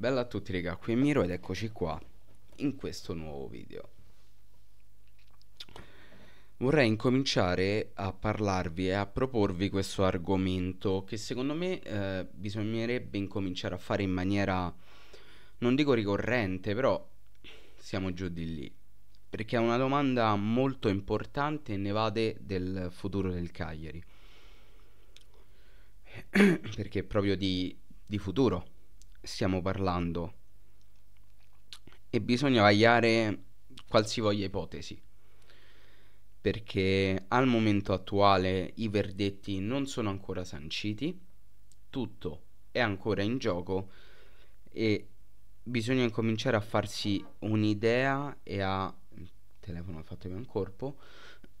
Bella a tutti raga, qui Miro ed eccoci qua in questo nuovo video. Vorrei incominciare a parlarvi e a proporvi questo argomento che secondo me eh, bisognerebbe incominciare a fare in maniera, non dico ricorrente, però siamo giù di lì. Perché è una domanda molto importante e ne vade del futuro del Cagliari. perché è proprio di, di futuro stiamo parlando e bisogna vagliare qualsivoglia ipotesi perché al momento attuale i verdetti non sono ancora sanciti, tutto è ancora in gioco e bisogna incominciare a farsi un'idea e a telefono fatemi un corpo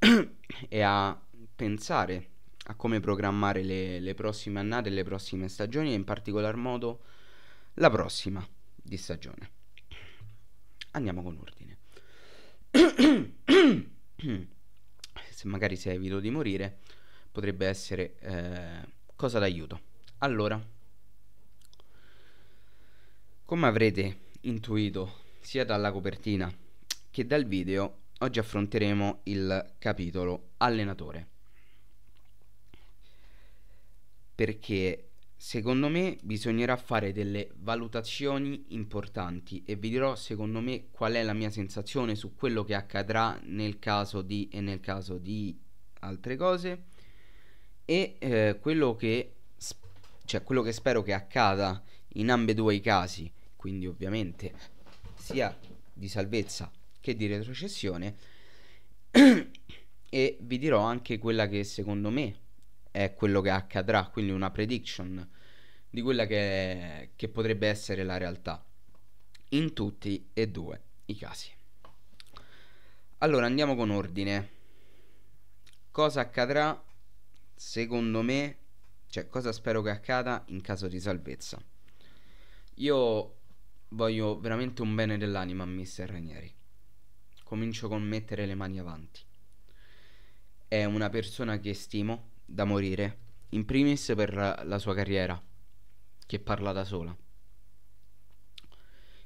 e a pensare a come programmare le, le prossime annate le prossime stagioni e in particolar modo la prossima di stagione. Andiamo con ordine. Se magari sei evito di morire, potrebbe essere eh, cosa d'aiuto. Allora, come avrete intuito sia dalla copertina che dal video, oggi affronteremo il capitolo allenatore. Perché Secondo me bisognerà fare delle valutazioni importanti e vi dirò secondo me qual è la mia sensazione su quello che accadrà nel caso di e nel caso di altre cose e eh, quello, che, cioè, quello che spero che accada in ambedue i casi, quindi ovviamente sia di salvezza che di retrocessione e vi dirò anche quella che secondo me è quello che accadrà, quindi una prediction di quella che, che potrebbe essere la realtà, in tutti e due i casi. Allora andiamo con ordine. Cosa accadrà secondo me, cioè cosa spero che accada in caso di salvezza? Io voglio veramente un bene dell'anima a mister Ranieri. Comincio con mettere le mani avanti. È una persona che stimo, da morire, in primis per la, sua carriera, che parla da sola.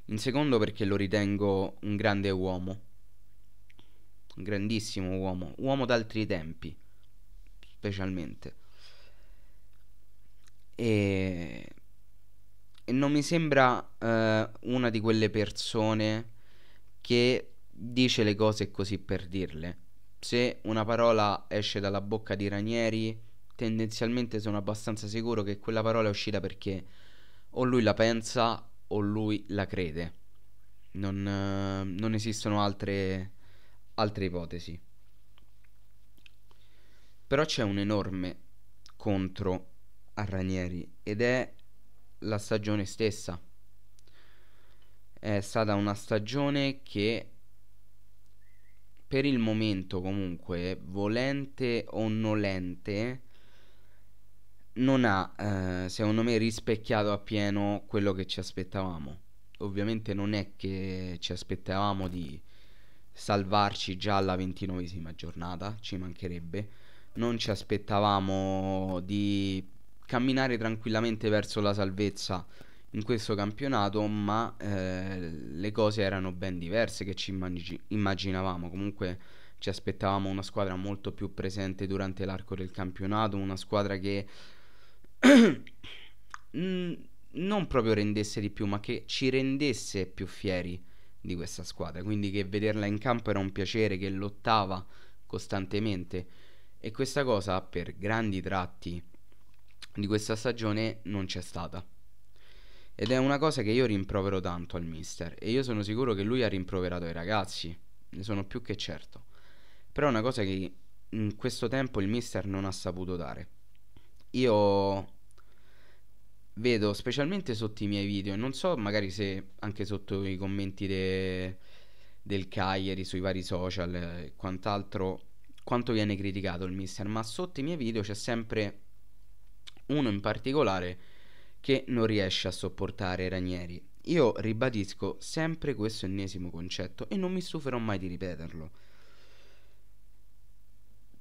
In secondo perché lo ritengo un grande uomo, un grandissimo uomo, uomo d'altri tempi, specialmente. E, e non mi sembra eh, una di quelle persone che dice le cose così per dirle se una parola esce dalla bocca di Ranieri, tendenzialmente sono abbastanza sicuro che quella parola è uscita perché o lui la pensa o lui la crede. Non, eh, non esistono altre, altre ipotesi. Però c'è un enorme contro a Ranieri ed è la stagione stessa. È stata una stagione che per il momento comunque, volente o nolente, non ha, eh, secondo me, rispecchiato appieno quello che ci aspettavamo. Ovviamente non è che ci aspettavamo di salvarci già alla ventinovesima giornata, ci mancherebbe. Non ci aspettavamo di camminare tranquillamente verso la salvezza in questo campionato, ma eh, le cose erano ben diverse che ci immag- immaginavamo. Comunque ci aspettavamo una squadra molto più presente durante l'arco del campionato, una squadra che non proprio rendesse di più, ma che ci rendesse più fieri di questa squadra. Quindi che vederla in campo era un piacere, che lottava costantemente. E questa cosa per grandi tratti di questa stagione non c'è stata. Ed è una cosa che io rimprovero tanto al mister e io sono sicuro che lui ha rimproverato ai ragazzi, ne sono più che certo. Però è una cosa che in questo tempo il mister non ha saputo dare. Io vedo specialmente sotto i miei video, e non so magari se anche sotto i commenti de... del Cagliari sui vari social e quant'altro, quanto viene criticato il mister, ma sotto i miei video c'è sempre uno in particolare che non riesce a sopportare Ranieri. Io ribadisco sempre questo ennesimo concetto e non mi stuferò mai di ripeterlo.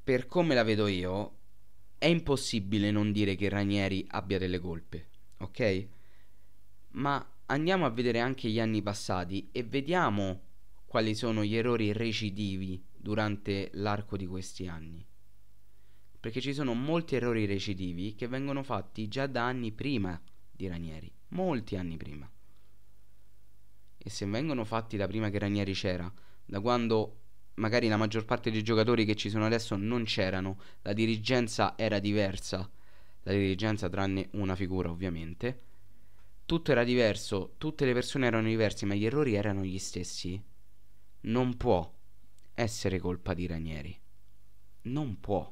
Per come la vedo io, è impossibile non dire che Ranieri abbia delle colpe, ok? Ma andiamo a vedere anche gli anni passati e vediamo quali sono gli errori recidivi durante l'arco di questi anni. Perché ci sono molti errori recidivi che vengono fatti già da anni prima di Ranieri, molti anni prima. E se vengono fatti da prima che Ranieri c'era, da quando magari la maggior parte dei giocatori che ci sono adesso non c'erano, la dirigenza era diversa, la dirigenza tranne una figura ovviamente, tutto era diverso, tutte le persone erano diverse, ma gli errori erano gli stessi. Non può essere colpa di Ranieri. Non può.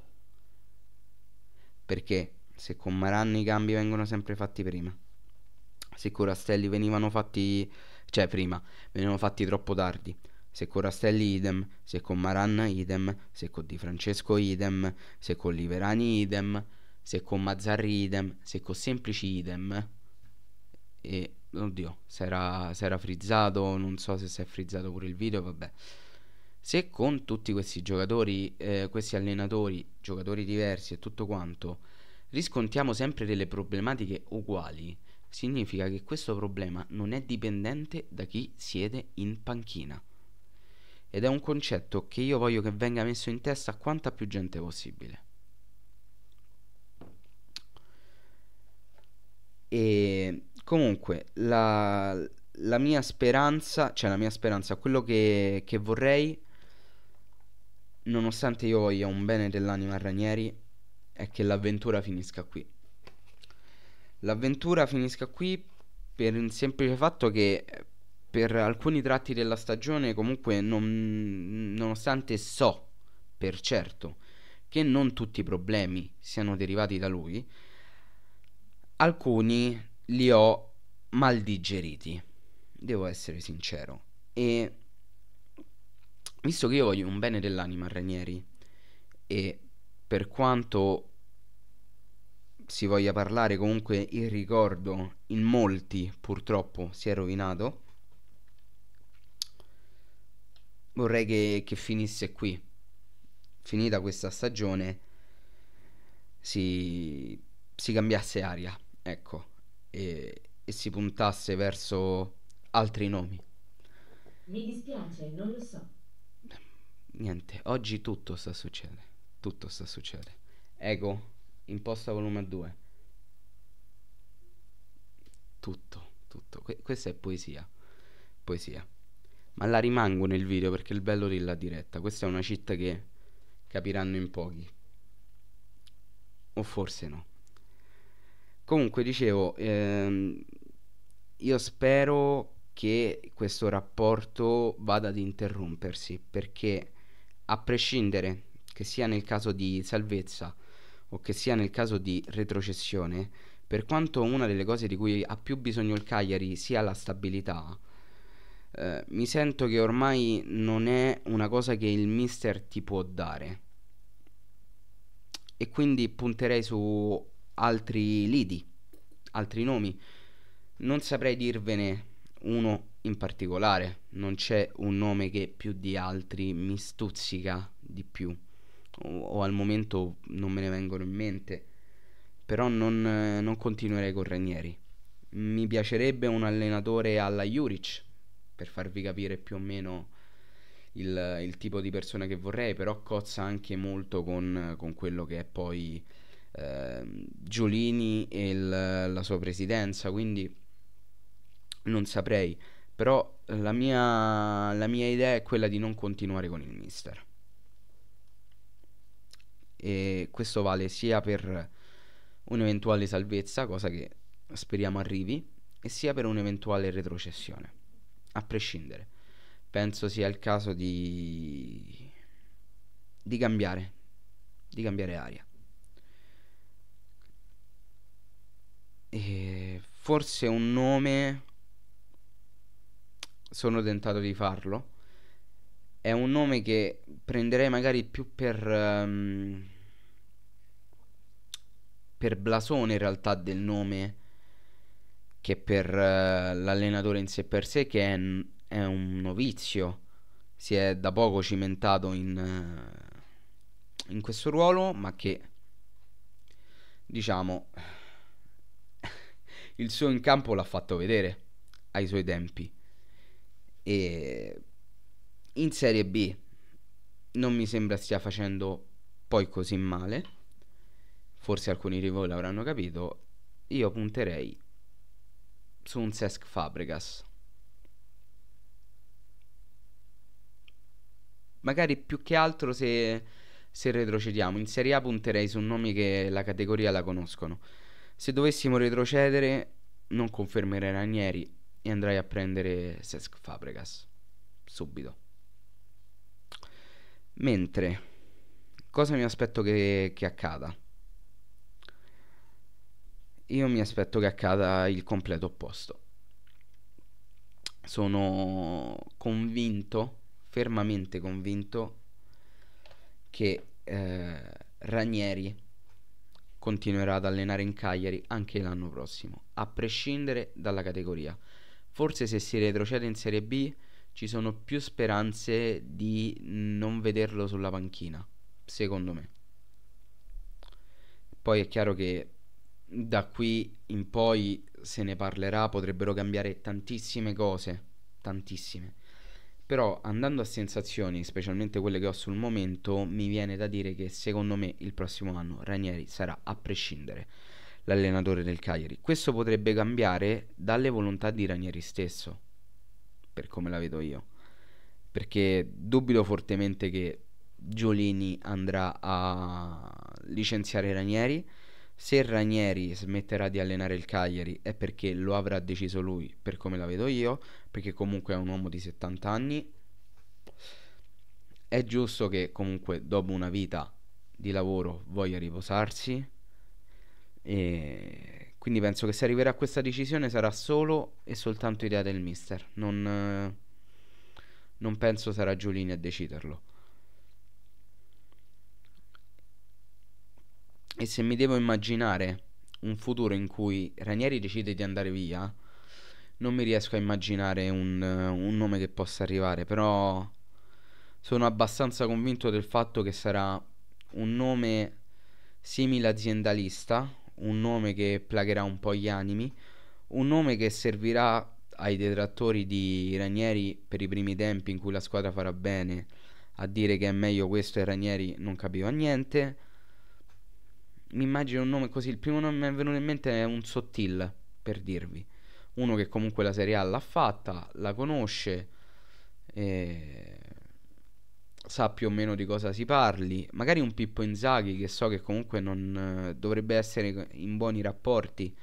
Perché se con Maran i cambi vengono sempre fatti prima, se con Rastelli venivano fatti, cioè prima, venivano fatti troppo tardi, se con Rastelli idem, se con Maran idem, se con Di Francesco idem, se con Liverani idem, se con Mazzarri idem, se con Semplici idem, e oddio, se era frizzato, non so se si è frizzato pure il video, vabbè. Se con tutti questi giocatori, eh, questi allenatori, giocatori diversi e tutto quanto, riscontriamo sempre delle problematiche uguali, significa che questo problema non è dipendente da chi siede in panchina. Ed è un concetto che io voglio che venga messo in testa a quanta più gente possibile. E comunque la, la mia speranza, cioè la mia speranza, quello che, che vorrei, nonostante io voglia un bene dell'anima a Ranieri, è che l'avventura finisca qui. L'avventura finisca qui per il semplice fatto che per alcuni tratti della stagione comunque non, nonostante so per certo che non tutti i problemi siano derivati da lui, alcuni li ho mal digeriti, devo essere sincero. E visto che io voglio un bene dell'anima a Ranieri e per quanto si voglia parlare, comunque il ricordo in molti purtroppo si è rovinato. Vorrei che, che finisse qui. Finita questa stagione si, si cambiasse aria, ecco, e, e si puntasse verso altri nomi. Mi dispiace, non lo so. Niente, oggi tutto sta succedendo. Tutto sta succedendo. Ego, imposta volume 2. Tutto, tutto. Que- questa è poesia. Poesia. Ma la rimango nel video perché il bello della diretta. Questa è una città che capiranno in pochi. O forse no. Comunque dicevo, ehm, io spero che questo rapporto vada ad interrompersi perché a prescindere che sia nel caso di salvezza o che sia nel caso di retrocessione, per quanto una delle cose di cui ha più bisogno il Cagliari sia la stabilità, eh, mi sento che ormai non è una cosa che il mister ti può dare. E quindi punterei su altri lidi, altri nomi. Non saprei dirvene uno in particolare, non c'è un nome che più di altri mi stuzzica di più o, al momento non me ne vengono in mente, però non, non continuerei con Ranieri. Mi piacerebbe un allenatore alla Juric, per farvi capire più o meno il, il, tipo di persona che vorrei, però cozza anche molto con, con quello che è poi eh, Giolini e il, la sua presidenza, quindi non saprei, però la mia, la mia idea è quella di non continuare con il mister e questo vale sia per un'eventuale salvezza, cosa che speriamo arrivi, e sia per un'eventuale retrocessione, a prescindere. Penso sia il caso di, di cambiare, di cambiare aria. E forse un nome sono tentato di farlo. È un nome che prenderei magari più per um, per blasone in realtà del nome che per uh, l'allenatore in sé per sé che è, è, un novizio si è da poco cimentato in, uh, in questo ruolo ma che diciamo il suo in campo l'ha fatto vedere ai suoi tempi e in Serie B non mi sembra stia facendo poi così male forse alcuni di voi l'avranno capito, io punterei su un Sesc Fabregas. Magari più che altro se, se retrocediamo, in Serie A punterei su nomi che la categoria la conoscono. Se dovessimo retrocedere non confermerei Ranieri e andrei a prendere Sesc Fabregas subito. Mentre cosa mi aspetto che, che accada? io mi aspetto che accada il completo opposto. Sono convinto, fermamente convinto, che eh, Ranieri continuerà ad allenare in Cagliari anche l'anno prossimo, a prescindere dalla categoria. Forse se si retrocede in Serie B ci sono più speranze di non vederlo sulla panchina, secondo me. Poi è chiaro che da qui in poi se ne parlerà, potrebbero cambiare tantissime cose, tantissime. Però andando a sensazioni, specialmente quelle che ho sul momento, mi viene da dire che secondo me il prossimo anno Ranieri sarà a prescindere l'allenatore del Cagliari. Questo potrebbe cambiare dalle volontà di Ranieri stesso, per come la vedo io. Perché dubito fortemente che Giolini andrà a licenziare Ranieri se Ranieri smetterà di allenare il Cagliari è perché lo avrà deciso lui, per come la vedo io, perché comunque è un uomo di 70 anni. È giusto che comunque dopo una vita di lavoro voglia riposarsi e quindi penso che se arriverà a questa decisione sarà solo e soltanto idea del mister. Non, eh, non penso sarà Giulini a deciderlo. E se mi devo immaginare un futuro in cui Ranieri decide di andare via, non mi riesco a immaginare un, un nome che possa arrivare, però sono abbastanza convinto del fatto che sarà un nome simile aziendalista, un nome che plagherà un po' gli animi, un nome che servirà ai detrattori di Ranieri per i primi tempi in cui la squadra farà bene a dire che è meglio questo e Ranieri non capiva niente mi immagino un nome così, il primo nome che mi è venuto in mente è un Sottil, per dirvi. Uno che comunque la Serie A l'ha fatta, la conosce, eh, sa più o meno di cosa si parli. Magari un Pippo Inzaghi che so che comunque non, eh, dovrebbe essere in buoni rapporti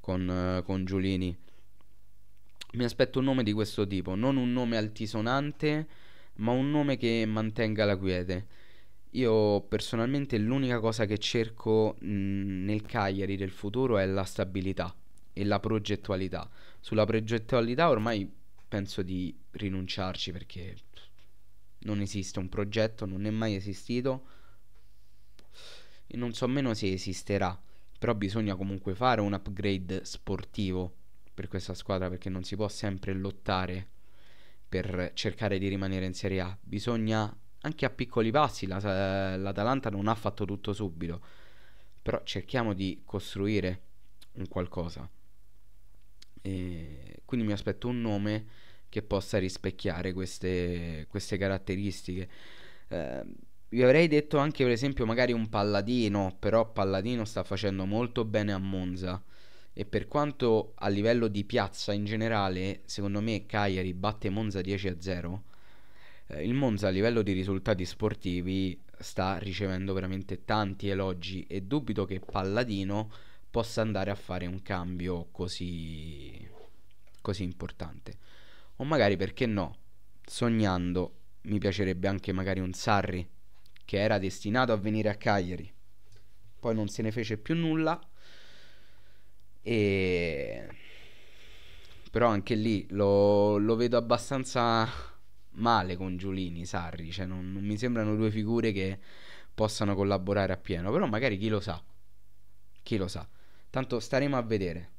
con, eh, con Giulini. Mi aspetto un nome di questo tipo, non un nome altisonante, ma un nome che mantenga la quiete. Io personalmente l'unica cosa che cerco mh, mhmm, nel Cagliari del futuro è la stabilità e la progettualità. Sulla progettualità ormai penso di rinunciarci perché non esiste un progetto, non è mai esistito e non so meno se esisterà, però bisogna comunque fare un upgrade sportivo per questa squadra perché non si può sempre lottare per cercare di rimanere in Serie A, bisogna anche a piccoli passi la, l'Atalanta non ha fatto tutto subito, però cerchiamo di costruire un qualcosa. E quindi mi aspetto un nome che possa rispecchiare queste, queste caratteristiche. Eh, vi avrei detto anche per esempio magari un Palladino, però Palladino sta facendo molto bene a Monza e per quanto a livello di piazza in generale, secondo me Cagliari batte Monza 10 a 0 eh, il Monza a livello di risultati sportivi sta ricevendo veramente tanti elogi e dubito che Palladino possa andare a fare un cambio così, così importante. O magari perché no, sognando mi piacerebbe anche magari un Sarri che era destinato a venire a Cagliari. Poi non se ne fece più nulla e però anche lì lo, lo vedo abbastanza male con Giulini, Sarri, cioè non, non mi sembrano due figure che possano collaborare appieno, però magari chi lo sa, chi lo sa, tanto staremo a vedere.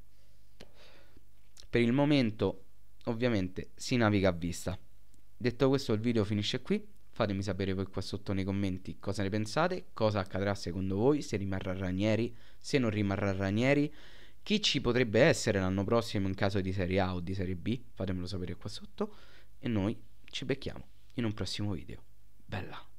Per il momento ovviamente si naviga a vista. Detto questo il video finisce qui, fatemi sapere poi qua sotto nei commenti cosa ne pensate, cosa accadrà secondo voi, se rimarrà Ranieri, se non rimarrà Ranieri, chi ci potrebbe essere l'anno prossimo in caso di Serie A o di Serie B, fatemelo sapere qua sotto e noi ci becchiamo in un prossimo video. Bella!